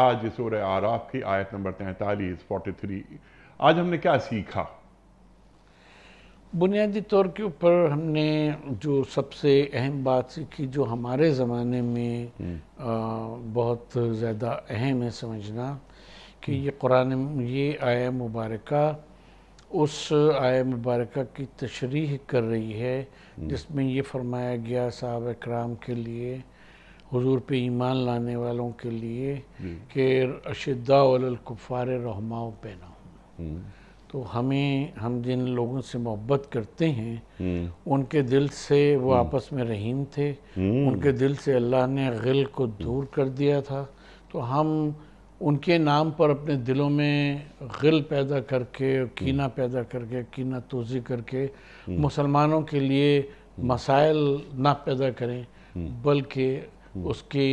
आज सूर आराफ की आयत नंबर तैतालीस फोर्टी थ्री आज हमने क्या सीखा बुनियादी तौर के ऊपर हमने जो सबसे अहम बात सीखी जो हमारे ज़माने में हम्म। आ, बहुत ज़्यादा अहम है समझना कि ये कुरान ये आया मुबारक उस आय मुबारक की तशरीह कर रही है हम्म। जिसमें ये फरमाया गया साहब कराम के लिए हुजूर पे ईमान लाने वालों के लिए हम्म। के अशदाकुफ़ार रहमाओ पैना हम्म। तो हमें हम जिन लोगों से मोहब्बत करते हैं हम्म। उनके दिल से वो आपस में रहीम थे उनके दिल से अल्लाह ने गिल को दूर कर दिया था तो हम उनके नाम पर अपने दिलों में गिल पैदा करके कीना पैदा करके कीना तोजी करके मुसलमानों के लिए मसाइल ना पैदा करें बल्कि हम्म। उसकी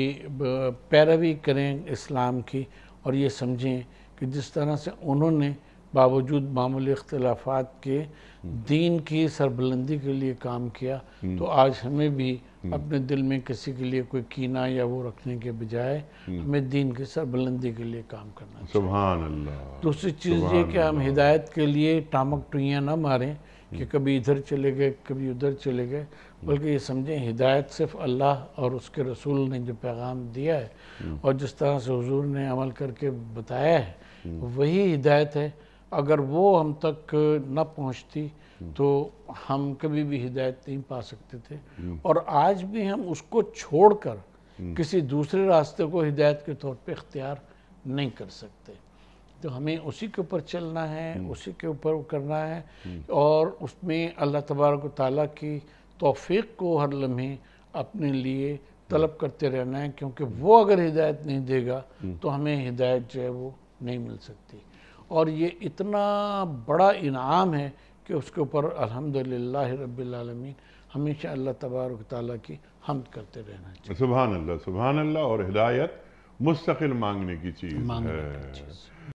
पैरवी करें इस्लाम की और ये समझें कि जिस तरह से उन्होंने बावजूद मामूली अख्तलाफात के हम्म। दीन की सरबलंदी के लिए काम किया हम्म। तो आज हमें भी अपने दिल में किसी के लिए कोई कीना या वो रखने के बजाय हमें दीन की सरबलंदी के लिए काम करना चाहिए अल्लाह दूसरी चीज़ ये कि हम हिदायत के लिए टामक टुइयाँ ना मारें कि कभी इधर चले गए कभी उधर चले गए बल्कि ये समझें हिदायत सिर्फ अल्लाह और उसके रसूल ने जो पैगाम दिया है और जिस तरह से हजूर ने अमल करके बताया है वही हिदायत है अगर वो हम तक न पहुंचती तो हम कभी भी हिदायत नहीं पा सकते थे और आज भी हम उसको छोड़कर किसी दूसरे रास्ते को हिदायत के तौर पे इख्तियार नहीं कर सकते तो हमें उसी के ऊपर चलना है हम्म। उसी के ऊपर करना है हम्म। और उसमें अल्लाह तबारक ताली की तोफ़ी को हर लम्हे अपने लिए तलब करते रहना है क्योंकि हम्म। वो अगर हिदायत नहीं देगा तो हमें हिदायत जो है वो नहीं मिल सकती और ये इतना बड़ा इनाम है कि उसके ऊपर अल्हम्दुलिल्लाह रबालमीन हमेशा अल्लाह तबारक ताली की हमद करते रहना चाहिए सुबहान अल्लाह सुबहान अल्लाह और हिदायत मुस्तकिल मांगने की चीज़ मांगने है की चीज़।